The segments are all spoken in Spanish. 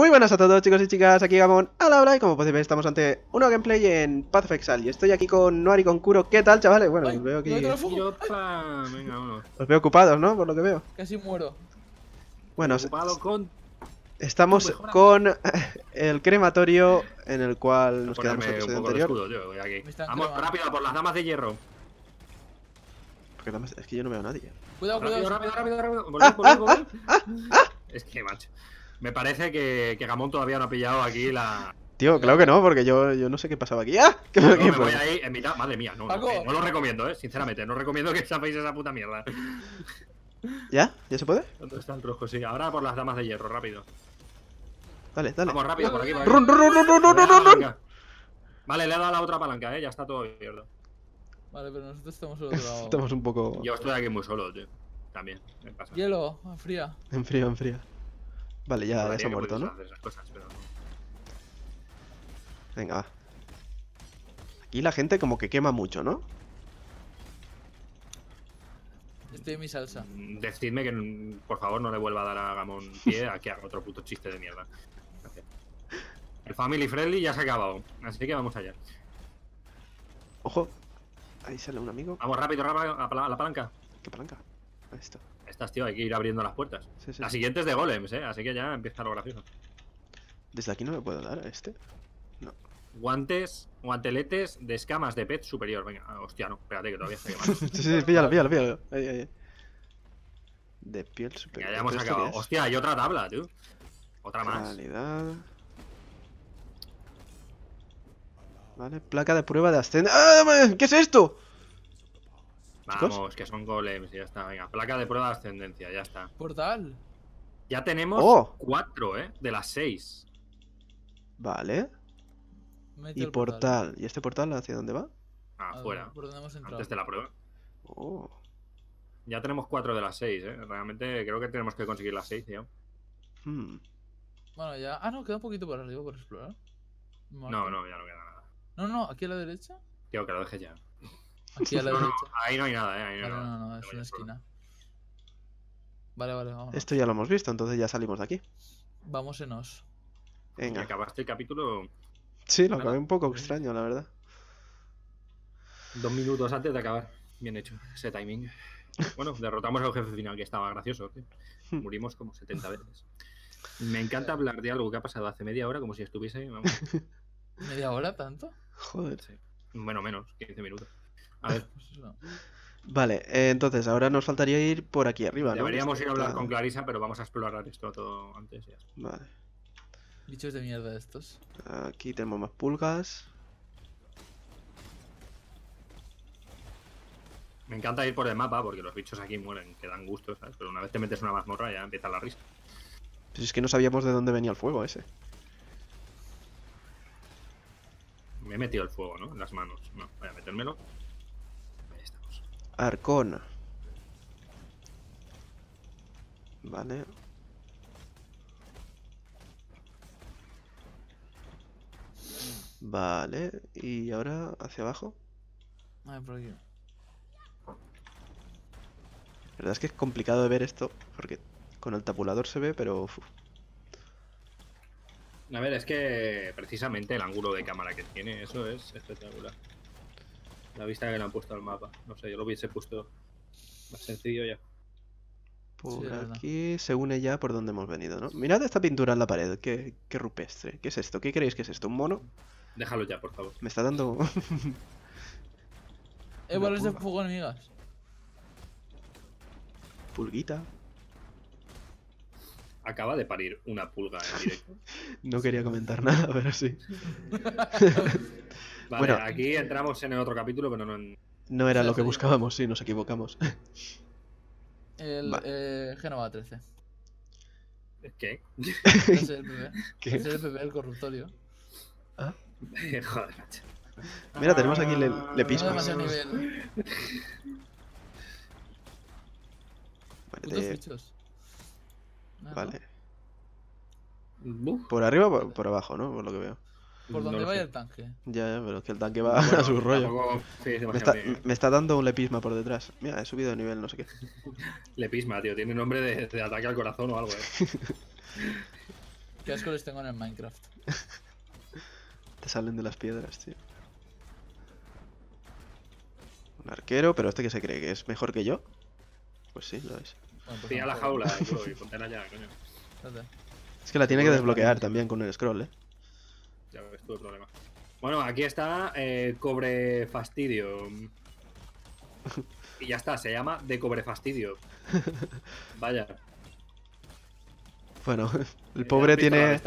Muy buenas a todos chicos y chicas, aquí Gamon a la hora y como podéis ver estamos ante un nuevo gameplay en Path of Exile y estoy aquí con Noari con Kuro, ¿qué tal chavales? Bueno, los os veo aquí... Venga, Os veo ocupados, ¿no? Por lo que veo. Casi muero. Bueno, estamos con el crematorio en el cual nos quedamos en el episodio anterior. Vamos rápido por las damas de hierro. Porque es que yo no veo a nadie. Cuidado, cuidado. Rápido, rápido, rápido, es que macho. Me parece que, que Gamón todavía no ha pillado aquí la, Tío, claro que no, porque yo, yo no sé qué pasaba aquí. ¡Ah! ¿Qué, me voy ahí en mitad. Madre mía, no, no, lo recomiendo, eh. Sinceramente, no recomiendo que sepáis esa puta mierda. ¿Ya? ¿Ya se puede? ¿Dónde está el rojo? Sí, ahora por las damas de hierro, rápido. Dale, dale. Vamos, rápido, por aquí, Run, run, run, run, run, Vale, le he dado la otra palanca, eh. Ya está todo abierto. Vale, pero nosotros estamos Estamos un poco. Yo estoy aquí muy solo, tío. También, Hielo, enfría. Enfría, enfría. Vale, ya, ya se ha muerto, ¿no? Venga, va. Aquí la gente como que quema mucho, ¿no? Estoy en mi salsa. Mm, decidme que mm, por favor no le vuelva a dar a Gamón pie a que haga otro puto chiste de mierda. El Family Friendly ya se ha acabado, así que vamos allá. Ojo, ahí sale un amigo. Vamos rápido, rápido, a, la palanca. ¿Qué palanca? Esto estas, tío, hay que ir abriendo las puertas. Las siguientes La siguiente es de golems, ¿eh? Así que ya empieza lo gracioso. ¿Desde aquí no me puedo dar a este? No. Guantes, guanteletes de escamas de pet superior. Venga, ah, hostia, no, espérate que todavía está más. sí, sí, píllalo, píllalo, píllalo. Ahí, ahí. De piel superior. Ya, ya hemos acabado. Hostia, hay otra tabla, tío. Otra más. Vale, placa de prueba de ascendencia. ¡Ah! ¿Qué es esto? Vamos, que son golems, ya está. Venga, placa de prueba de ascendencia, ya está. Portal. Ya tenemos oh. cuatro, ¿eh? De las seis. Vale. y portal. ¿Y este portal hacia dónde va? Afuera. Ah, ¿Por Antes de la prueba. Oh. Ya tenemos cuatro de las seis, ¿eh? Realmente creo que tenemos que conseguir las seis, tío. Hmm. Bueno, ya. Ah, no, queda un poquito por arriba por explorar. No, no, ya no queda nada. No, no, aquí a la derecha. Tío, que lo dejes ya. ahí no hay nada, ¿eh? no, no, no, es una esquina. Vale, vale, vamos. Esto ya lo hemos visto, entonces ya salimos de aquí. Vámonos. Venga. Acabaste el capítulo. Sí, lo acabé un poco extraño, la verdad. Dos minutos antes de acabar. Bien hecho, ese timing. Bueno, derrotamos al jefe final, que estaba gracioso. ¿eh? Murimos hmm. como 70 veces. Me encanta hablar de algo que ha pasado hace media hora, como si estuviese. Vamos. ¿Media hora tanto? Joder. Bueno, menos, 15 minutos. Pues vale, eh, entonces ahora nos faltaría ir por aquí arriba. ¿no? Deberíamos ir a hablar con Clarisa, pero vamos a explorar esto todo antes. Ya. Vale. Bichos de mierda estos. Aquí tenemos más pulgas. Me encanta ir por el mapa porque los bichos aquí mueren, que dan gusto, ¿sabes? Pero una vez te metes una mazmorra ya empieza la risa. Pues es que no sabíamos de dónde venía el fuego ese. Me he metido el fuego, ¿no? En las manos. No, voy a metérmelo. Arcona. Vale. Vale. ¿Y ahora hacia abajo? Ah, La verdad es que es complicado de ver esto, porque con el tabulador se ve, pero... A ver, es que precisamente el ángulo de cámara que tiene, eso es espectacular. La vista que le han puesto al mapa. No sé, yo lo hubiese puesto más sencillo ya. Por pues aquí se une ya por donde hemos venido, ¿no? Mirad esta pintura en la pared, qué, rupestre. ¿Qué es esto? ¿Qué creéis que es esto? ¿Un mono? Déjalo ya, por favor. Me está dando... eh, es de fuego enemigas. Pulguita. Acaba de parir una pulga en directo. no quería comentar nada, pero sí. Vale, bueno, aquí entramos en el otro capítulo, pero no en... No era lo que buscábamos, sí, nos equivocamos. El eh, Genova 13. ¿Qué? es el PP. ¿Qué? es el PP, el corruptorio. ¿Ah? Joder, macho. Mira, tenemos aquí el lepismo. No Vale. De... vale. ¿Por arriba o por abajo, no? Por lo que veo. Por donde va vaya el tanque. Ya, ya, pero es que el tanque va a su rollo. me, está, dando un lepisma por detrás. Mira, he subido de nivel, no sé qué. lepisma, tío, tiene nombre de, ataque al corazón o algo, eh. Qué asco les tengo en el Minecraft. Te salen de las piedras, tío. Un arquero, pero este que se cree que es mejor que yo. Pues sí, lo es. Bueno, pues la jaula, eh, y ponte allá, coño. Es que la tiene que desbloquear también con el scroll, eh. Ya ves el problema. Bueno, aquí está eh, Cobre Fastidio. Y ya está, se llama De Cobre Fastidio. Vaya. Bueno, el pobre tiene.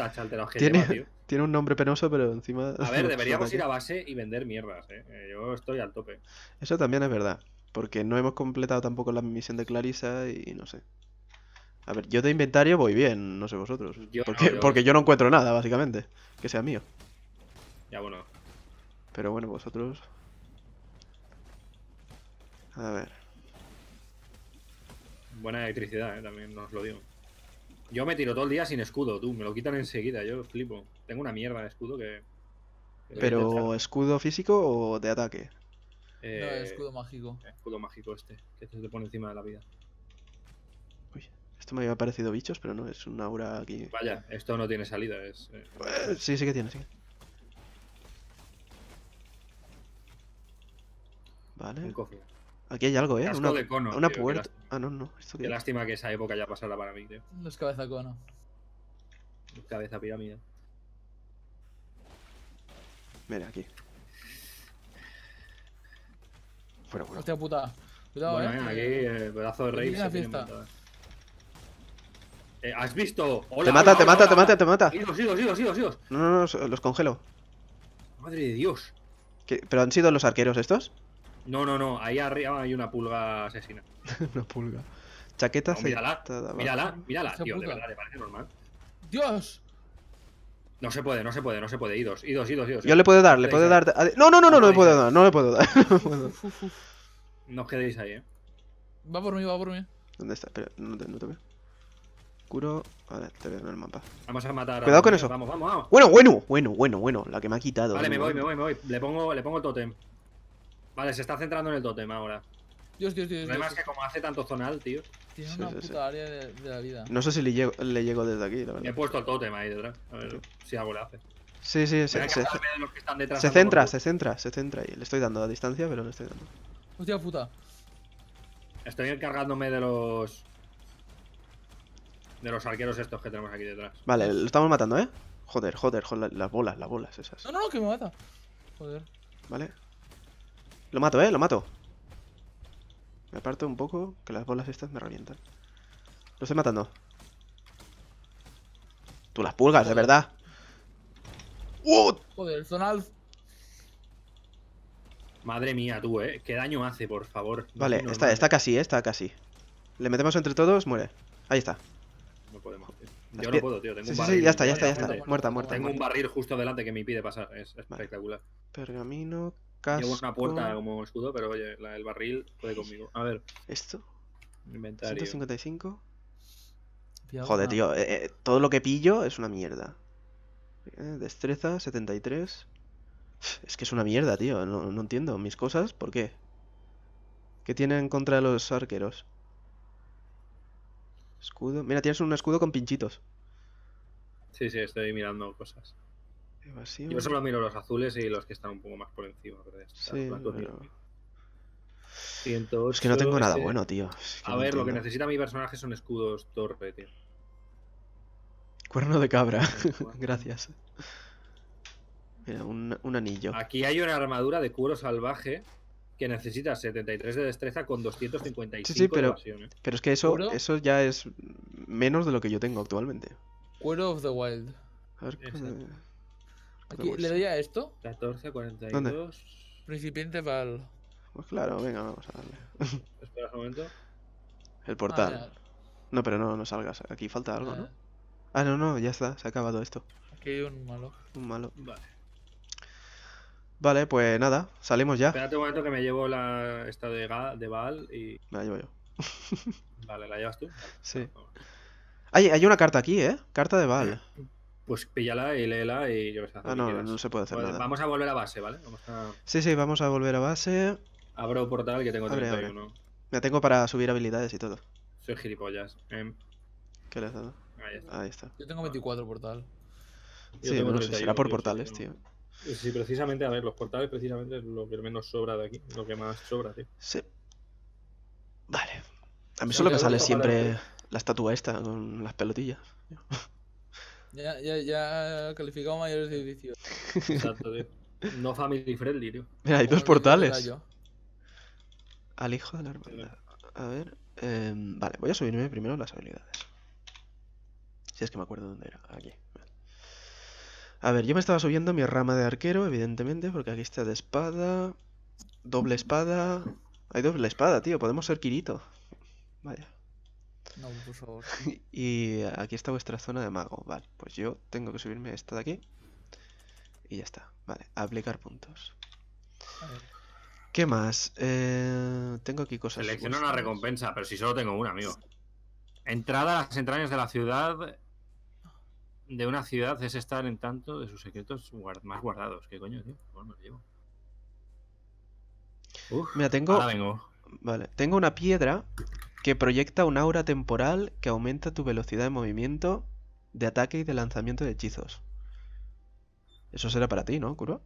Tiene, tiene un nombre penoso, pero encima. A ver, deberíamos ir a base y vender mierdas, eh. ¿eh? Yo estoy al tope. Eso también es verdad. Porque no hemos completado tampoco la misión de Clarisa y no sé. A ver, yo de inventario voy bien, no sé vosotros. porque, yo... no encuentro nada, básicamente, que sea mío. Ya, bueno. Pero bueno, vosotros... A ver. Buena electricidad, ¿eh? también nos lo digo. Yo me tiro todo el día sin escudo, tú. Me lo quitan enseguida, yo flipo. Tengo una mierda de escudo que... ¿Pero escudo físico o de ataque? Eh, no, escudo mágico. Escudo mágico este, que se te pone encima de la vida. Esto me había parecido bichos, pero no, es una aura aquí. Vaya, esto no tiene salida, es. Eh, eh, sí, sí que tiene, sí. Vale. Aquí hay algo, ¿eh? una, de cono, una puerta. ah, no, no. ¿Esto qué, lástima que esa época ya pasara para mí, tío. es cabeza cono. Cabeza pirámide. Mira, aquí. Fuera, fuera. Hostia puta. Cuidado, bueno, eh. Aquí, eh, pedazo de rey. Se fiesta. Eh, ¿Has visto? te mata, te, mata te mata, te mata, Idos, idos, idos, idos, idos. No, no, no, los congelo. Madre de Dios. ¿Pero han sido los arqueros estos? No, no, no. Ahí arriba hay una pulga asesina. una pulga. Chaqueta mírala, mírala, mírala, tío. De verdad, normal. ¡Dios! No se puede, no se puede, no se puede. Idos, idos, idos, idos. Yo le puedo dar, le puedo dar. No, no, no, no, no le puedo dar, no le puedo dar. No os quedéis ahí, eh. Va por mí, va por mí. ¿Dónde está? Espera, no te, no te veo. A ver, te veo el mapa. Vamos a matar. Cuidado con eso. Vamos, vamos, vamos. Bueno, bueno, bueno, bueno, bueno. La que me ha quitado. Vale, me voy, me voy, me voy. Le pongo, le pongo el totem Vale, se está centrando en el totem ahora. Dios, Dios, Dios. No que como hace tanto zonal, tío. Tiene una puta área de, la vida. No sé si le llego, le llego desde aquí, la verdad. He puesto el totem ahí detrás. A ver si algo le hace. Sí, sí, se, se, se centra, se centra, se centra ahí. Le estoy dando a distancia, pero le estoy dando. Hostia puta. Estoy encargándome de los de los arqueros estos que tenemos aquí detrás. Vale, lo estamos matando, ¿eh? Joder, joder, joder, las bolas, las bolas esas. No, no, que me mata. Joder. Vale. Lo mato, ¿eh? Lo mato. Me aparto un poco, que las bolas estas me revientan. Lo estoy matando. Tú las pulgas, de verdad. ¡Uh! Joder, al... Madre mía, tú, ¿eh? ¿Qué daño hace, por favor? Vale, está, está casi, ¿eh? está casi. Le metemos entre todos, muere. Ahí está no podemos, Yo no puedo, tío. Tengo un barril. ya está, ya está, ya está. Muerta, muerta. Tengo un barril justo delante que me impide pasar. Es espectacular. Pergamino, casco. Llevo una puerta como escudo, pero oye, el barril puede conmigo. A ver. ¿Esto? Inventario. 155. Joder, tío. Eh, eh, todo lo que pillo es una mierda. Eh, destreza, 73. Es que es una mierda, tío. No, no entiendo mis cosas. ¿Por qué? ¿Qué tienen contra los arqueros? Escudo. Mira, tienes un escudo con pinchitos. Sí, sí, estoy mirando cosas. Yo solo miro los azules y los que están un poco más por encima. Pero es que no tengo nada bueno, tío. a ver, lo que necesita mi personaje son escudos torpe, tío. Cuerno de cabra. Gracias. Mira, un, un anillo. Aquí hay una armadura de cuero salvaje que necesita 73 de destreza con 255 sí, sí, pero, ¿eh? pero es que eso, eso ya es menos de lo que yo tengo actualmente. Cuero of the Wild. A ver, ¿cómo... Aquí, ¿Le doy a esto? 14, 42. ¿Dónde? Principiente Val. Pues claro, venga, vamos a darle. Espera un momento. El portal. Ah, no, pero no, no salgas. Aquí falta algo, ¿no? Ah. ah, no, no, ya está. Se ha acabado esto. Aquí hay un malo. Un malo. Vale. Vale, pues nada, salimos ya. Espérate un momento que me llevo la esta de, de Baal y. Me la llevo yo. vale, ¿la llevas tú? sí. Ah, hay, hay una carta aquí, ¿eh? Carta de Baal. Pues píllala y léela y yo a hacer. Ah, no, no se puede hacer nada. Vamos a volver a base, ¿vale? Vamos a... Sí, sí, vamos a volver a base. Abro portal que tengo 31. Abre, Me tengo para subir habilidades y todo. Soy gilipollas. Eh. ¿Qué le has dado? Ahí está. Ahí está. Yo tengo 24 portal. sí, bueno, será por portales, tío. Sí, precisamente, a ver, los portales precisamente es lo que menos sobra de aquí, lo que más sobra, tío. Sí. Vale. A mí solo me sale siempre la estatua esta con las pelotillas. Ya, ya, ya calificado mayores de Exacto, No family friendly, tío. Mira, hay dos portales. Al hijo de la hermana A ver. Em, vale, voy a subirme primero las habilidades. Si es que me acuerdo dónde era. Aquí. A ver, yo me estaba subiendo mi rama de arquero, evidentemente, porque aquí está de espada. Doble espada. Hay doble espada, tío. Podemos ser Kirito. Vaya. No, y aquí está vuestra zona de mago. Vale, pues yo tengo que subirme esta de aquí. Y ya está. Vale, aplicar puntos. ¿Qué más? Eh, tengo aquí cosas. Selecciona una recompensa, pero si solo tengo una, amigo. Entrada a las entrañas de la ciudad de una ciudad es estar en tanto de sus secretos más guardados. ¿Qué coño, tío? Bueno, me llevo. Mira, tengo. Ahora vengo. Vale, tengo una piedra que proyecta un aura temporal que aumenta tu velocidad de movimiento, de ataque y de lanzamiento de hechizos. Eso será para ti, ¿no, Curo?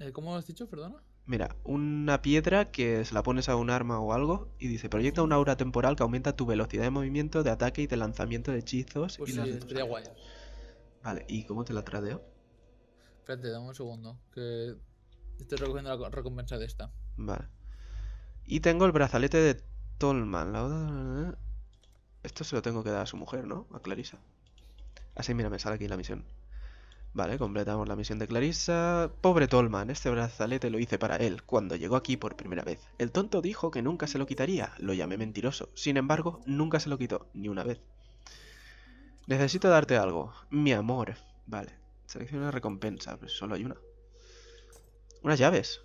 Eh, ¿Cómo has dicho, perdona? Mira, una piedra que se la pones a un arma o algo y dice, proyecta un aura temporal que aumenta tu velocidad de movimiento, de ataque y de lanzamiento de hechizos. Pues y Vale, ¿y cómo te la tradeo? Espérate, dame un segundo, que estoy recogiendo la recompensa de esta. Vale. Y tengo el brazalete de Tolman. La... Esto se lo tengo que dar a su mujer, ¿no? A Clarisa. Así, mira, me sale aquí la misión. Vale, completamos la misión de Clarissa. Pobre Tolman, este brazalete lo hice para él cuando llegó aquí por primera vez. El tonto dijo que nunca se lo quitaría, lo llamé mentiroso. Sin embargo, nunca se lo quitó, ni una vez. Necesito darte algo. Mi amor. Vale. Selecciona recompensa, pues solo hay una. Unas llaves.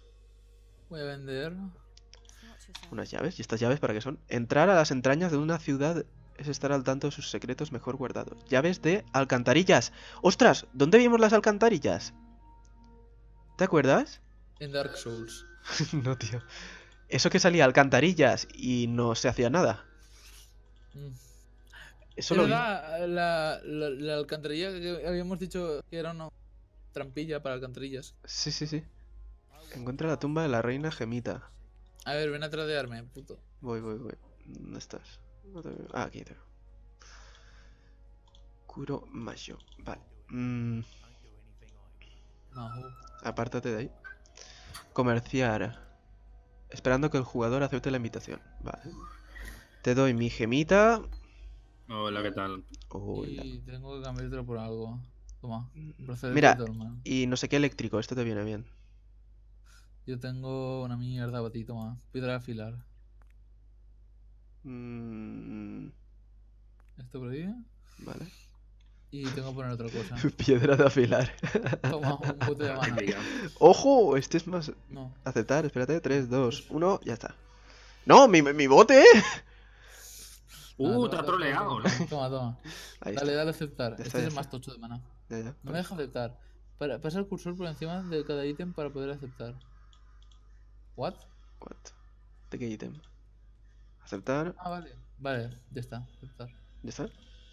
Voy a vender. Unas llaves. ¿Y estas llaves para qué son? Entrar a las entrañas de una ciudad es estar al tanto de sus secretos mejor guardados. Llaves de alcantarillas. ¡Ostras! ¿Dónde vimos las alcantarillas? ¿Te acuerdas? En Dark Souls. no, tío. Eso que salía alcantarillas y no se hacía nada. Mm. Eso La, alcantarilla que habíamos dicho que era una trampilla para alcantarillas. Sí, sí, sí. Encuentra la tumba de la reina gemita. A ver, ven a tradearme, puto. Voy, voy, voy. ¿Dónde estás? Ah, aquí te veo. Kuro Mayo. Vale. Mm. Apártate de ahí. Comerciar. Esperando que el jugador acepte la invitación. Vale. Te doy mi gemita. Hola, ¿qué tal? Y tengo que cambiártelo por algo. Toma, mm, Mira, y no sé qué eléctrico, esto te viene bien. Yo tengo una mierda para ti, toma. Piedra de afilar. Mmm por ahí. Vale. Y tengo que poner otra cosa. Piedra de afilar. Toma, un bote de mana. ¡Ojo! Este es más. Aceptar, espérate. 3, 2, 1, ya está. ¡No! ¡Mi, mi bote! ¿eh? Ah, uh, te ha troleado, Toma, toma. dale, dale aceptar. este es el más tocho de mana. no me deja aceptar. pasa el cursor por encima de cada ítem para poder aceptar. ¿What? ¿What? ¿De qué ítem? Aceptar. Ah, vale. Vale, ya está. Aceptar. ¿Ya está?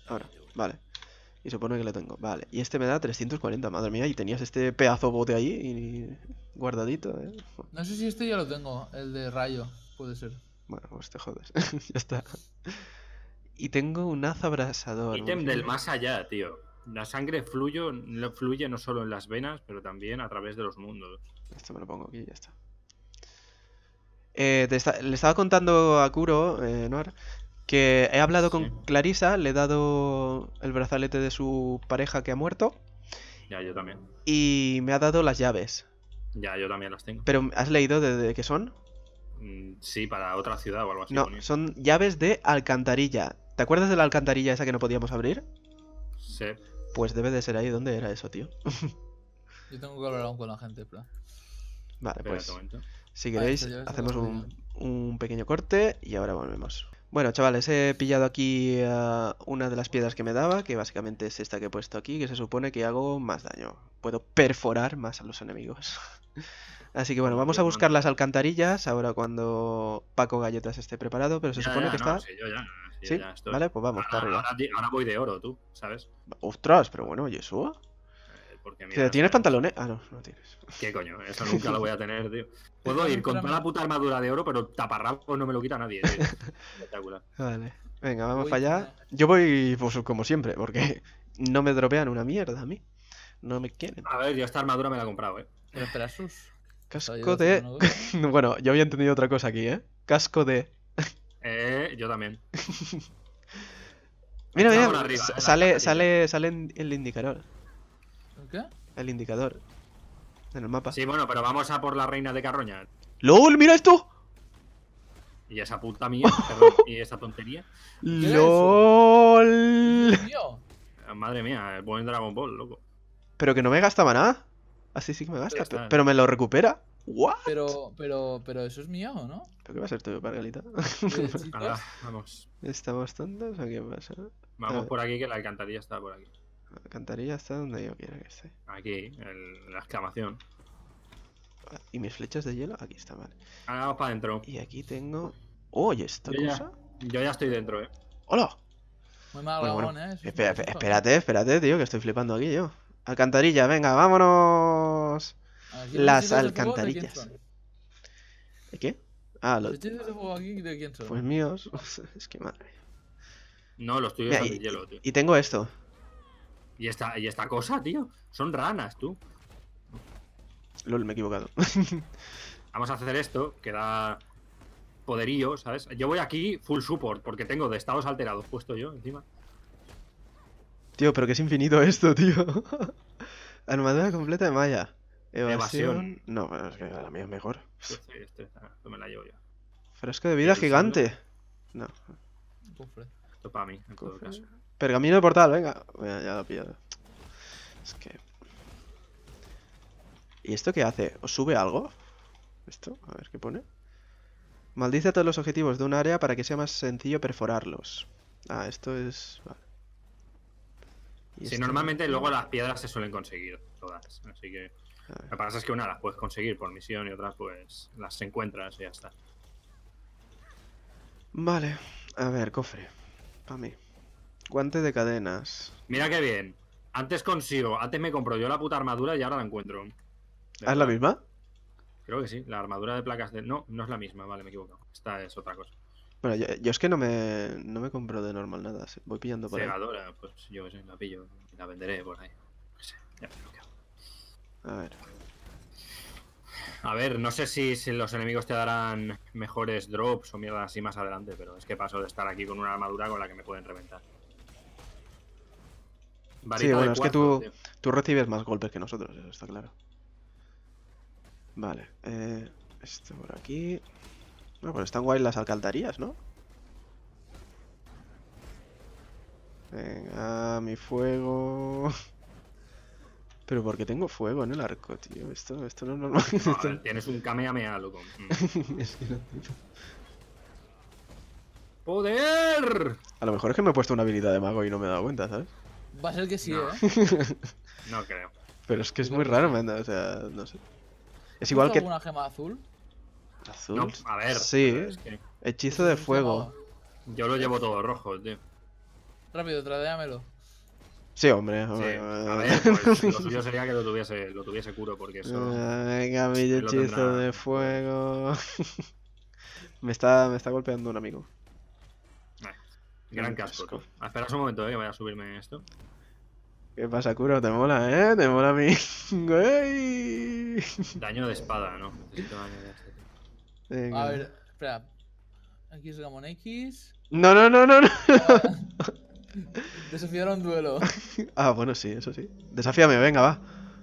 Ahora, vale. Y supone que lo tengo. Vale. Y este me da 340, madre mía. Y tenías este pedazo bote ahí y... guardadito, ¿eh? No sé si este ya lo tengo, el de rayo, puede ser. Bueno, pues te jodes. ya está. Y tengo un haz abrasador. Ítem del más allá, tío. La sangre fluyo, fluye no solo en las venas, pero también a través de los mundos. Esto me lo pongo aquí y ya está. Eh, le estaba contando a Kuro, eh, Noir, que he hablado con Clarisa, le he dado el brazalete de su pareja que ha muerto. Ya, yo también. Y me ha dado las llaves. Ya, yo también las tengo. Pero ¿has leído de, qué son? Mm, sí, para otra ciudad o algo así. No, son llaves de alcantarilla. ¿Te acuerdas de la alcantarilla esa que no podíamos abrir? Sí. Pues debe de ser ahí. donde era eso, tío? yo tengo que hablar aún con la gente, plan. Vale, pues. Si ah, queréis, hacemos un pequeño corte y ahora volvemos. Bueno, chavales, he pillado aquí eh, una de las piedras que me daba, que básicamente es esta que he puesto aquí, que se supone que hago más daño. Puedo perforar más a los enemigos. Así que bueno, vamos a buscar las alcantarillas ahora cuando Paco Galletas esté preparado, pero se supone que no, está... Sí, yo ya, sí, Vale, pues vamos, para arriba. Ahora, voy de oro, tú, ¿sabes? Ostras, pero bueno, Yeshua. ¿Tienes eh, pantalones? Ah, no, no tienes. ¿Qué coño? Eso nunca lo voy a tener, tío. Puedo ir con toda la puta armadura de oro, pero taparrabos no me lo quita nadie. Tío. Espectacular. Vale. Venga, vamos para allá. Yo voy pues, como siempre, porque no me dropean una mierda a mí. No me quieren. A ver, yo esta armadura me la he comprado, ¿eh? Pero espera, sus. Casco de. bueno, yo había entendido otra cosa aquí, ¿eh? Casco de. eh, yo también. mira, mira, ¿eh? sale, sale, sale el indicador. El indicador. En el mapa. Sí, bueno, pero vamos a por la reina de Carroña. ¡LOL! ¡Mira esto! Y esa puta mía, y esa tontería. ¡LOL! Ah, madre mía, el buen Dragon Ball, loco. Pero que no me gastaba nada. Así sí que me gasta, pero, me lo recupera. ¿What? Pero, pero, pero eso es mío, ¿no? ¿Pero qué va a ser tuyo, Pargalita? Eh, vamos. ¿Estamos tontos o qué pasa? Vamos por aquí, que la alcantarilla está por aquí. La alcantarilla está donde yo quiera que esté. Aquí, en la exclamación ¿Y mis flechas de hielo? Aquí está, vale. Ahora vamos para adentro. Y aquí tengo. ¡Oye, oh, esta yo Ya, yo ya estoy dentro, eh. ¡Hola! Muy mal eh. Espera, espérate, espérate, tío, que estoy flipando aquí yo. Alcantarilla, venga, vámonos. Las alcantarillas. ¿De qué? Ah, los. de Pues míos. es que madre. No, los tuyos son de hielo, tío. Y tengo esto. ¿Y esta, cosa, tío. Son ranas, tú. LOL, me he equivocado. Vamos a hacer esto, que da poderío, ¿sabes? Yo voy aquí full support, porque tengo de estados alterados puesto yo encima. Tío, pero que es infinito esto, tío. Armadura completa de malla. Evasión. No, la mía es mejor. Sí, ah, pues me la llevo yo. Frasco de vida gigante. No. Esto para mí, en todo caso. Pergamino de portal, venga. ya la piedra Es que... ¿Y esto qué hace? ¿O sube algo? ¿Esto? A ver qué pone. Maldice a todos los objetivos de un área para que sea más sencillo perforarlos. Ah, esto es... Vale. sí, normalmente luego las piedras se suelen conseguir todas, así que... Lo que pasa es que una las puedes conseguir por misión y otras pues las encuentras y ya está. Vale, a ver, cofre. Para mí. Guante de cadenas. Mira qué bien. Antes consigo, antes me compro yo la puta armadura y ahora la encuentro. ¿Ah, ¿Es la misma? Creo que sí, la armadura de placas de... No, no es la misma, vale, me he equivocado. Esta es otra cosa. Bueno, yo, es que no me, no me compro de normal nada, voy pillando por Cegadora, pues yo la pillo, Y la venderé por ahí. A ver. A ver, no sé si, si, los enemigos te darán mejores drops o mierda así más adelante, pero es que paso de estar aquí con una armadura con la que me pueden reventar sí, bueno, es que tú, tú recibes más golpes que nosotros, eso está claro. Vale, eh, esto por aquí. Bueno, ah, pues están guay las alcantarillas, ¿no? Venga, mi fuego. Pero porque tengo fuego en el arco, tío. Esto, no es normal. tienes un Kamehameha, loco. Mm. ¡Poder! A lo mejor es que me he puesto una habilidad de mago y no me he dado cuenta, ¿sabes? Va a ser que sí, ¿eh? no creo. Pero es que es muy raro, ¿verdad? O sea, no sé. Es igual que. alguna gema azul? ¿Azul? a ver. Sí. Hechizo de fuego. Yo lo llevo todo rojo, tío. Rápido, trateamelo Sí, hombre. Sí. A ver, pues, lo sería que lo tuviese, lo tuviese curo, porque eso. Ah, venga, mi hechizo de fuego. me, está, me está golpeando un amigo. Gran casco. Espera un momento, eh, que vaya a subirme esto. ¿Qué pasa, Kuro? ¿Te mola, eh? ¿Te mola a mí? daño de espada, ¿no? daño de espada. A ver, espera. Aquí es Gamon X. No, no, no, no, no. Desafiar a un duelo. Ah, bueno, sí, eso sí. Desafíame, venga, va.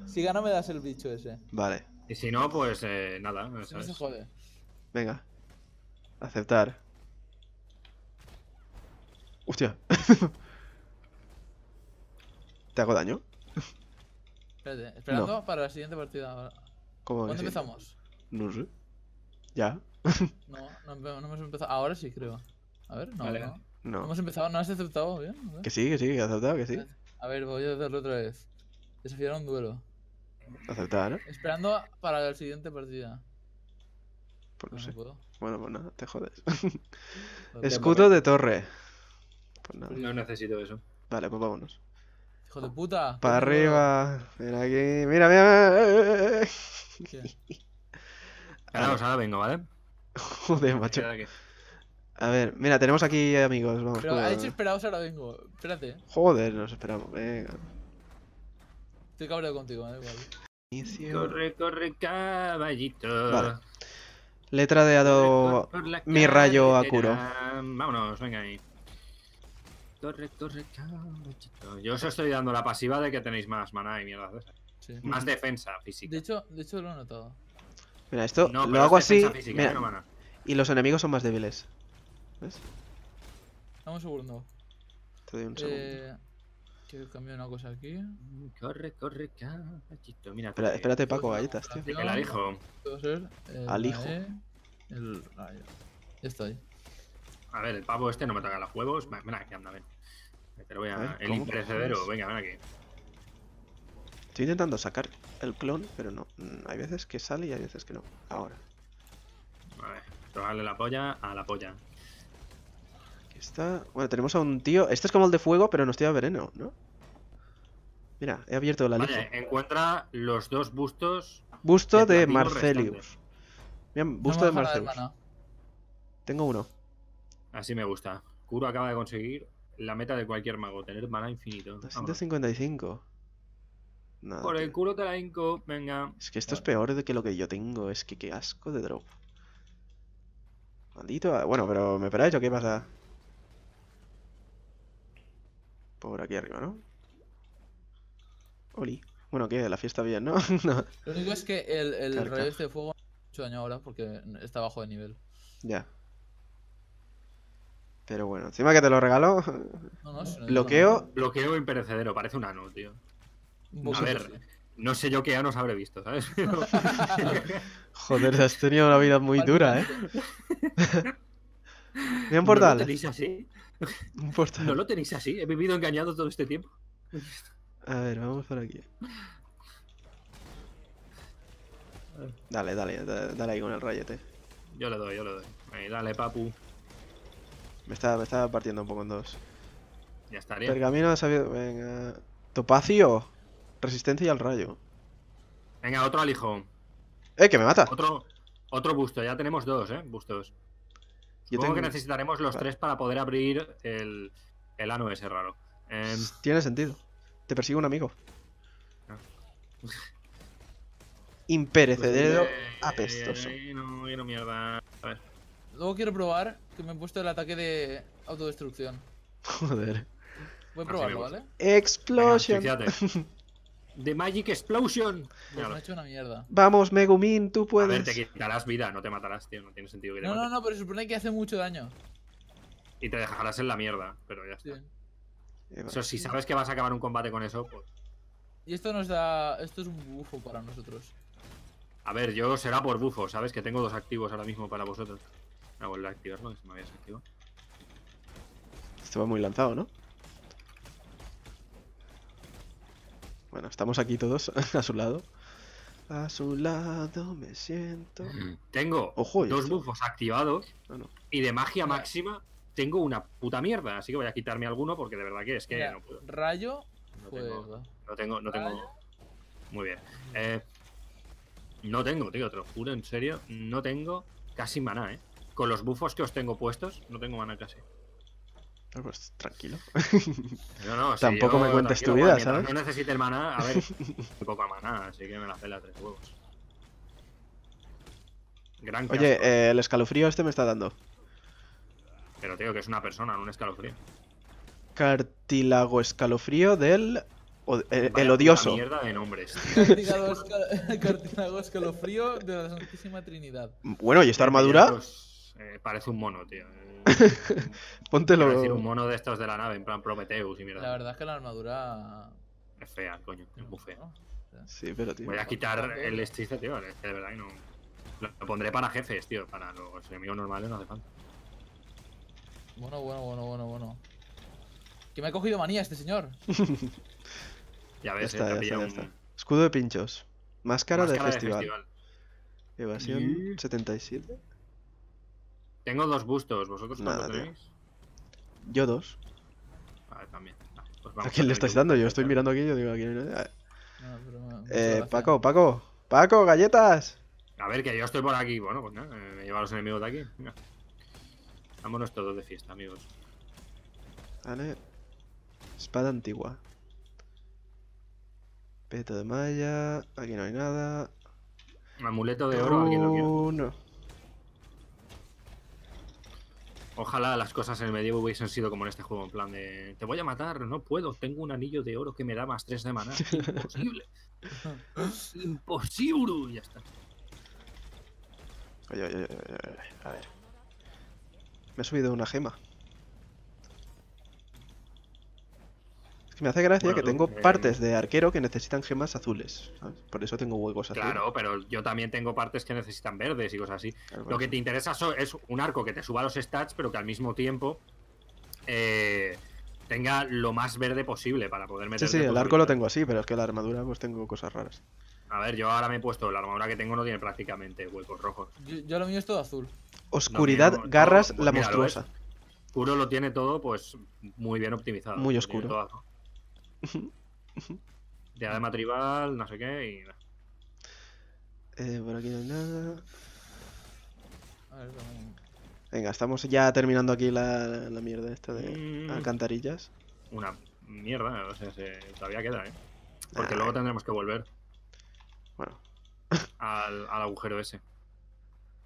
Si gana me das el bicho ese. Vale. Y si no, pues eh, nada. No sabes. se jode. Venga. Aceptar. Hostia. ¿Te hago daño? Espérate, esperando para la siguiente partida ¿Cómo ¿Cuándo empezamos? No sé. ¿Ya? no, no, hemos empezado. Ahora sí, creo. A ver, no. No. Hemos empezado, ¿no has aceptado bien? Que sí, que sí, que has aceptado, que sí. A ver, voy a hacerlo otra vez. Desafiar un duelo. Aceptar, Esperando para la siguiente partida. Pues no, pues sé. Bueno, pues nada, te jodes. Escudo de torre. Pues no necesito eso. Vale, pues vámonos. Hijo de puta. Para arriba. Mira aquí. Mira, mira. Ahora, ahora vengo, ¿vale? Joder, macho. A ver, mira, tenemos aquí amigos. Vamos, Pero ha dicho esperaos, ahora vengo. Espérate. Joder, nos esperamos. Venga. Estoy cabreado contigo, da Igual. Corre, corre, caballito. Vale. Letra de Mi rayo a curo Vámonos, venga ahí. Torre, torre, Yo os estoy dando la pasiva de que tenéis más maná y mierda. Más defensa física. De hecho, de hecho lo he notado. Mira, esto lo hago así. ¿eh? y los enemigos son más débiles. ¿Ves? Dame un segundo. Te doy un segundo. Eh, quiero cambiar una cosa aquí. Corre, corre, cachito. Mira, Espera, eh, espérate, Paco, galletas, tío. El alijo. el Alijo. Ya estoy. ahí. A ver, el pavo este no me toca los huevos. Venga, aquí, anda, ven. Eh, te lo voy a. ¿Eh? el imperecedero, venga, ven aquí. Estoy intentando sacar el clon, pero no. Mm, hay veces que sale y hay veces que no. Ahora. Vale, tocarle la polla a la polla. Aquí está. Bueno, tenemos a un tío. Este es como el de fuego, pero nos tira veneno, ¿no? Mira, he abierto la lista. Vale, encuentra los dos bustos. Busto de, Bien, busto de Marcelius. Tengo uno. Así me gusta. Kuro acaba de conseguir la meta de cualquier mago, tener mana infinito. 155. Por el culo te la inco, venga. Es que esto es peor de que lo que yo tengo, es que qué asco de drop. Maldito. Bueno, pero ¿me esperáis hecho, qué pasa? Por aquí arriba, ¿no? Oli. Bueno, que La fiesta bien, ¿no? Lo único es que el, el rayo de fuego ha hecho daño ahora porque está bajo de nivel. Ya. Pero bueno, encima que te lo regaló. No, no, bloqueo. Bloqueo imperecedero, parece un ano, tío. A ver, no sé yo qué anos habré visto, ¿sabes? Joder, has tenido una vida muy dura, ¿eh? Bien portal. ¿No lo tenéis así? Un portal. ¿No lo tenéis así? He vivido engañado todo este tiempo. A ver, vamos por aquí. Dale, dale, dale, ahí con el rayete. Yo le doy, yo le doy. Ahí, dale, papu. Me estaba, estaba partiendo un poco en dos. Ya estaría. Pergamino ha sabido. Venga. Topacio. Resistencia y al rayo. Venga, otro alijo. ¡Eh, que me mata! Otro, otro busto. Ya tenemos dos, ¿eh? Bustos. Yo tengo... que necesitaremos los ah. tres para poder abrir el, el ano ese raro. Em, tiene sentido. Te persigue un amigo. Ah. Imperecedero pues, eh, apestoso. Eh, no, no, mierda. A ver. Luego quiero probar que me he puesto el ataque de autodestrucción. Joder. Voy a probarlo, ¿vale? Explosion. The Magic Explosion. me ha hecho una mierda. Vamos, Megumin, tú puedes. A ver, te quitarás vida, no te matarás, tío. No tiene sentido que No, no, no, pero supone que hace mucho daño. Y te dejarás en la mierda, pero ya está. Eh, eso, si sabes que vas a acabar un combate con eso, pues. Y esto nos da. Esto es un bufo para nosotros. A ver, yo será por bufo, ¿sabes? Que tengo dos activos ahora mismo para vosotros. Voy ah, a volver a activarlo, que se me había desactivado. Esto va muy lanzado, ¿no? Bueno, estamos aquí todos a su lado. A su lado me siento. Mm, tengo Ojo, dos buffos activados ah, y de magia máxima tengo una puta mierda. Así que voy a quitarme alguno porque de verdad que es que no puedo. Rayo. No tengo. No tengo, no tengo. Muy bien. Eh, no tengo, tío, te lo juro, en serio. No tengo casi maná, eh. Con los bufos que os tengo puestos, no tengo mana casi. Ah, pues tranquilo. No, no, Tampoco me cuentes tu pues, vida, ¿sabes? No necesito el maná, a ver, poca maná, así que me la pela tres huevos. Gran Oye, eh, el escalofrío este me está dando. Pero tío, que es una persona, no un escalofrío. Cartílago escalofrío del eh, el, odioso. mierda de nombres. Cartílago, escalofrío de la Santísima Trinidad. Bueno, ¿y esta armadura? Pues, eh, parece un mono, tío. Póntelo. un mono de estos de la nave, en plan Prometheus y mierda. La verdad es que la armadura. Es fea, coño. Es muy fea. Sí, pero tío. Voy a quitar el hechizo, tío. de verdad que no. Lo, pondré para jefes, tío. Para los enemigos normales no hace falta. Bueno, bueno, bueno, bueno, bueno. Que me ha cogido manía este señor. ya ves, ya eh, ya Escudo de pinchos. Máscara, de, festival. Evasión setenta Evasión y... 77. Tengo dos bustos, ¿vosotros cuatro tenéis? Yo dos. Vale, también. pues vamos ¿A quién le estáis ah, dando? Yo estoy mirando aquí, yo digo, aquí. eh, Paco, Paco, Paco, galletas. A ver, que yo estoy por aquí. Bueno, pues nada, eh, me lleva a los enemigos de aquí. Vámonos todos de fiesta, amigos. Vale. Espada antigua. Peto de malla. Aquí no hay nada. amuleto de oro, alguien lo Ojalá las cosas en el medio hubiesen sido como en este juego, en plan de te voy a matar, no puedo, tengo un anillo de oro que me da más tres de maná. Imposible. Imposible. Ya está. a ver. Me he subido una gema. Me hace gracia que tengo eh, partes de arquero que necesitan gemas azules. Por eso tengo huecos azules. Claro, pero yo también tengo partes que necesitan verdes y cosas así. Lo que te interesa es un arco que te suba los stats, pero que al mismo tiempo. Eh, tenga lo más verde posible para poder meter. Sí, sí, el arco lo tengo así, pero es que la armadura pues tengo cosas raras. A ver, yo ahora me he puesto, la armadura que tengo no tiene prácticamente huecos rojos. Yo, lo mío es todo azul. Oscuridad, garras, la monstruosa. Oscuro Puro lo tiene todo pues muy bien optimizado. Muy oscuro de tribal, no sé qué y. Eh, por aquí no hay nada. Venga, estamos ya terminando aquí la, la mierda esta de mm. alcantarillas. Una mierda, o sea, todavía queda, ¿eh? Porque ah. luego tendremos que volver. Bueno. al, al agujero ese.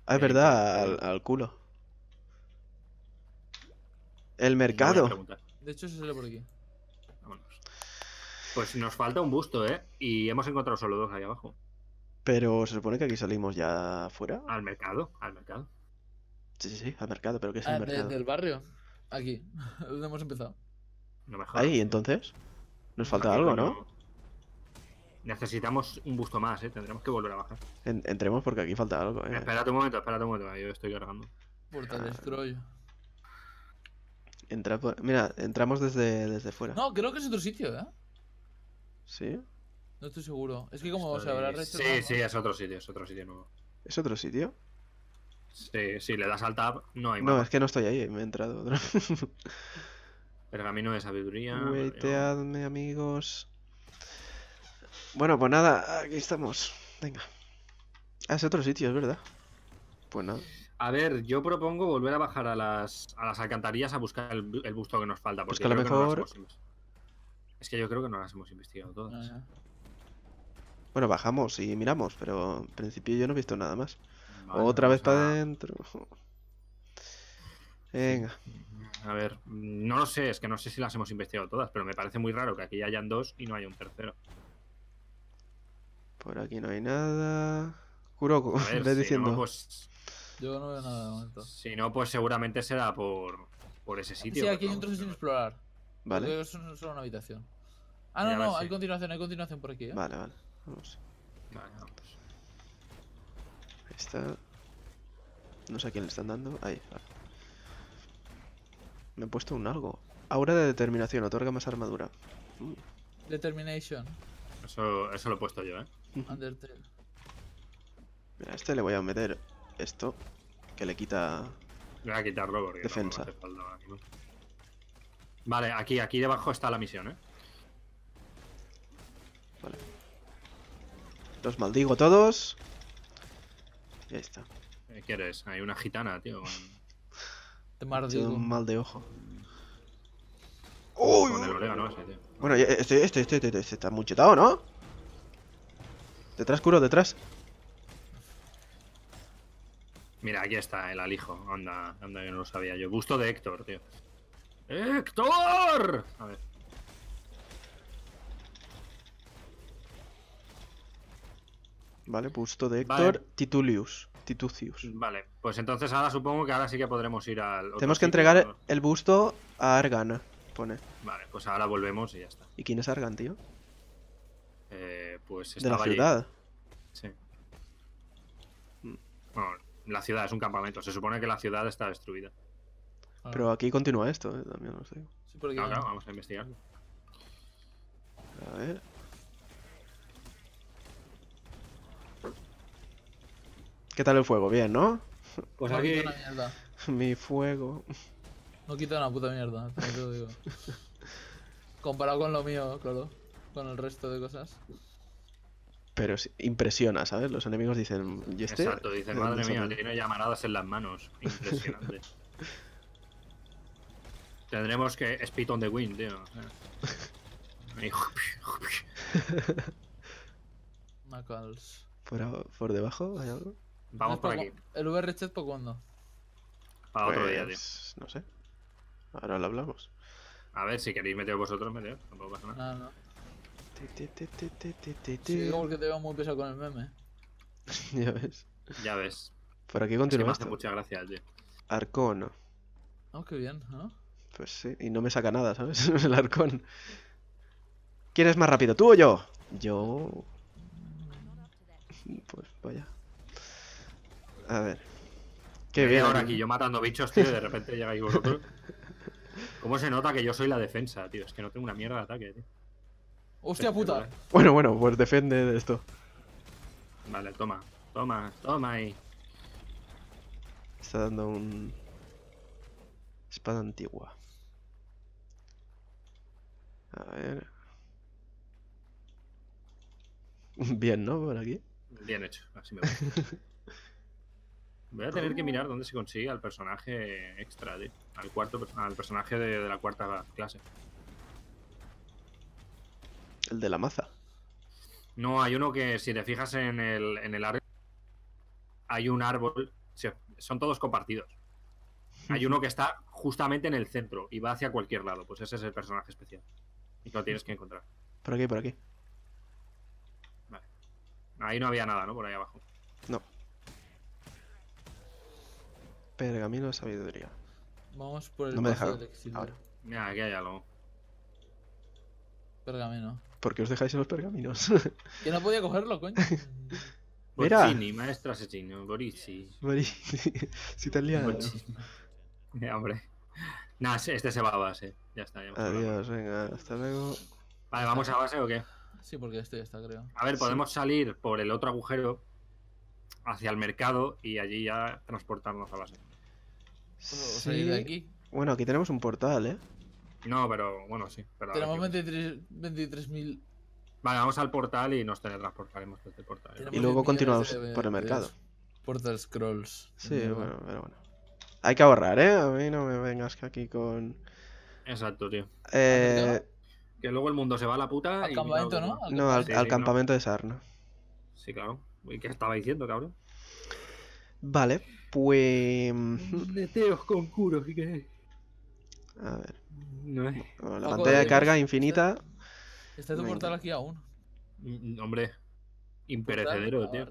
Ah, es verdad, al, culo. El mercado. de hecho, se sale por aquí. Vámonos. Pues nos falta un busto, ¿eh? Y hemos encontrado solo dos ahí abajo. Pero se supone que aquí salimos ya fuera. Al mercado, al mercado. Sí, sí, sí, al mercado, pero ¿qué es el ah, mercado? del barrio. Aquí, donde hemos empezado. No Ahí, entonces. Nos falta algo, ¿no? Necesitamos un busto más, ¿eh? Tendremos que volver a bajar. entremos porque aquí falta algo, ¿eh? Espérate un momento, espérate un momento, yo estoy cargando. Puerta ah. destroy. Entra Mira, entramos desde, desde fuera. No, creo que es otro sitio, ¿eh? ¿Sí? No estoy seguro. Es que como se habrá Sí, sí, es otro sitio, es otro sitio nuevo. ¿Es otro sitio? Sí, sí, le das al tab, no hay No, es que no estoy ahí, me he entrado. Pergamino de sabiduría. amigos. Bueno, pues nada, aquí estamos. Venga. Ah, es otro sitio, es verdad. Pues nada. A ver, yo propongo volver a bajar a las, a las alcantarillas a buscar el, busto que nos falta. Porque que a lo mejor. Es que yo creo que no las hemos investigado todas. Bueno, bajamos y miramos, pero en principio yo no he visto nada más. Otra vez para adentro. Venga. A ver, no lo sé, es que no sé si las hemos investigado todas, pero me parece muy raro que aquí hayan dos y no haya un tercero. Por aquí no hay nada. Kuroko, diciendo. Pues, yo no veo nada de Si no, pues seguramente será por, ese sitio. Sí, aquí hay un trozo sin explorar. Vale. no es solo una habitación. Ah, no, no, hay continuación, hay continuación por aquí, ¿eh? Vale, vale, vamos. Ahí está. No sé a quién le están dando. Ahí, vale. Me he puesto un algo. Aura de determinación, otorga más armadura. Uh. Determination. Eso, lo he puesto yo, ¿eh? Undertale. Mira, a este le voy a meter esto, que le quita... Le voy a quitarlo defensa. Vale, aquí, aquí debajo está la misión, ¿eh? Los maldigo todos. Ya está. ¿Qué quieres? Hay una gitana, tío. Te maldigo. un mal de ojo. ¡Uy! Bueno, este, este, este, este, está chetado, ¿no? Detrás, curo, detrás. Mira, aquí está el alijo. Anda, anda que no lo sabía yo. gusto de Héctor, tío. ¡Héctor! A ver. Vale, busto de Héctor Titulius. Titucius. Vale, pues entonces ahora supongo que ahora sí que podremos ir al. Tenemos que entregar el busto a Argan, pone. Vale, pues ahora volvemos y ya está. ¿Y quién es Argan, tío? Eh, pues De la ciudad. Sí. la ciudad es un campamento. Se supone que la ciudad está destruida. Pero ah. aquí continúa esto, eh, también no sé. Sí, claro, vamos a investigarlo. A ver. ¿Qué tal el fuego? Bien, ¿no? Pues aquí... Mi fuego. No quita una puta mierda, te lo digo. Comparado con lo mío, claro. Con el resto de cosas. Pero impresiona, ¿sabes? Los enemigos dicen... ¿Y este? Exacto, dicen, madre mía, tiene llamaradas en las manos. Impresionante. Tendremos que spit on the wind, tío. Macals. ¿Por, ¿Por debajo hay algo? Vamos por aquí. ¿El vr por cuando? Para otro día, pues, tío. No sé. Ahora lo hablamos. A ver, si queréis meter vosotros, meteos. Tampoco pasa nada. Ah, no, no. sí, porque te veo muy pesado con el meme. ya ves. Ya ves. Por aquí continuamos. muchas gracias, tío. Arcón. Oh, ah, qué bien, ¿no? Pues sí, y no me saca nada, ¿sabes? el arcón. ¿Quién es más rápido, tú o yo? Yo. Mm. Pues vaya. A ver. Qué bien. ahora aquí yo matando bichos, tío, de repente llegáis vosotros. ¿Cómo se nota que yo soy la defensa, tío? Es que no tengo una mierda de ataque, tío. ¡Hostia puta! Bueno, bueno, pues defende de esto. Vale, toma. Toma, toma ahí. Está dando un... Espada antigua. A ver... Bien, ¿no? Por aquí. Bien hecho, así me gusta. Voy a tener que mirar dónde se consigue al personaje extra, de, al cuarto al personaje de, la cuarta clase. ¿El de la maza? No, hay uno que si te fijas en el, en árbol, hay un árbol, son todos compartidos. Hay uno que está justamente en el centro y va hacia cualquier lado, pues ese es el personaje especial. Y lo tienes que encontrar. Por aquí, por aquí. Vale. Ahí no había nada, ¿no? Por ahí abajo. No pergamino de sabiduría. Vamos por el no me del exilio. Mira, aquí hay algo. Pergamino. ¿Por qué os dejáis en los pergaminos? que no podía cogerlo, coño. Mira. Borcini, maestro asesino, Borici. Borici. Si italiano. Mira, hombre. Nah, este se va a base. Ya está. Ya Adiós, venga, hasta luego. Vale, ¿vamos a base o qué? Sí, porque este ya está, creo. A ver, podemos salir por el otro agujero hacia el mercado y allí ya transportarnos a base. Bueno, aquí tenemos un portal, ¿eh? No, pero bueno, sí. tenemos 23.000. vale, vamos al portal y nos teletransportaremos desde el portal. Y luego continuamos por el mercado. Portal Scrolls. Sí, bueno, bueno, pero bueno. Hay que ahorrar, ¿eh? A mí no me vengas aquí con. Exacto, tío. Eh, que luego el mundo se va a la puta. Al campamento, ¿no? ¿no? Al, campamento de Sarno Sí, claro. ¿Y qué estaba diciendo, cabrón? Vale, pues. Mm, Deseos conjuros, ¿qué A ver. la pantalla de eh, carga infinita. Está tu portal aquí aún. Mm, hombre, imperecedero, tío.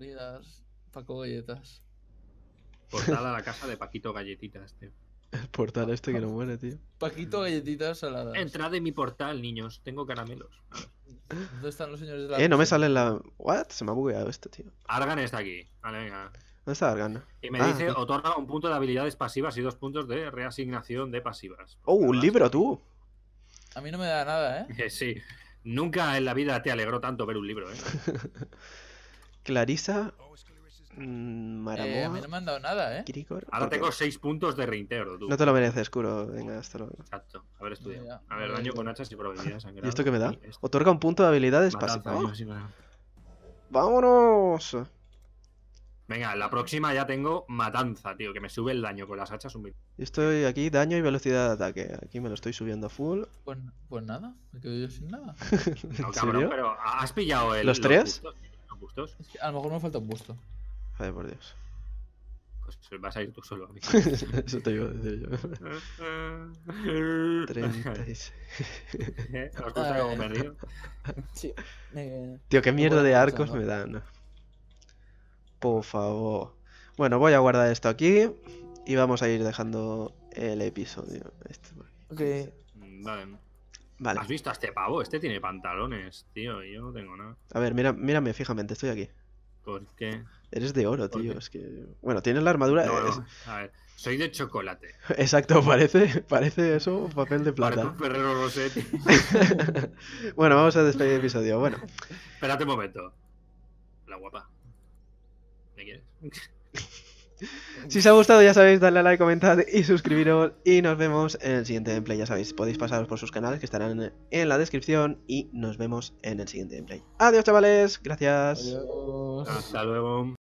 Paco Galletas. Portal a la casa de Paquito Galletitas, tío. El portal ah, este que no ah. muere, tío. Paquito Galletitas saladas. Entrad en mi portal, niños. Tengo caramelos. ¿Dónde están los señores de la.? Eh, no me sale la. ¿What? Se me ha bugueado este, tío. Argan está aquí. Vale, venga. Y me ah, dice, otorga un punto de habilidades pasivas y dos puntos de reasignación de pasivas. ¡Oh, un libro, tú! A mí no me da nada, ¿eh? sí. Nunca en la vida te alegró tanto ver un libro, ¿eh? Clarisa... maravilla mm, eh, a mí no me han dado nada, ¿eh? Kirikor, Ahora tengo seis puntos de reintegro, tú. No te lo mereces, curo Venga, hasta luego. Exacto. A ver, estudia. a ver, daño con hachas y probabilidades. ¿Y esto qué me da? Otorga un punto de habilidades pasivas. Vámonos. Venga, la próxima ya tengo matanza, tío, que me sube el daño con las hachas un Estoy aquí, daño y velocidad de ataque. Aquí me lo estoy subiendo a full. Pues, pues nada, me quedo yo sin nada. no, cabrón, pero has pillado el, ¿Los, tres. Bustos, los a lo mejor me falta un busto. Joder, por Dios. Pues, pues vas a ir tú solo, amigo. Eso te iba a decir yo. 36. ¿Eh? Sí. tío, qué mierda de arcos me dan. Por favor. Bueno, voy a guardar esto aquí y vamos a ir dejando el episodio. Este. Mm, vale. ¿Has visto a este pavo? Este tiene pantalones, tío. Yo no tengo nada. A ver, mira, mírame fijamente, estoy aquí. ¿Por qué? Eres de oro, tío. Es que. Bueno, tienes la armadura. A ver, soy de chocolate. Exacto, parece, parece eso papel de plata. un perrero bueno, vamos a despedir el episodio. Bueno. Espérate un momento. La guapa si os ha gustado, ya sabéis, darle a like, comentar y suscribiros. Y nos vemos en el siguiente gameplay. Ya sabéis, podéis pasaros por sus canales que estarán en la descripción. Y nos vemos en el siguiente gameplay. Adiós, chavales. Gracias. Hasta luego.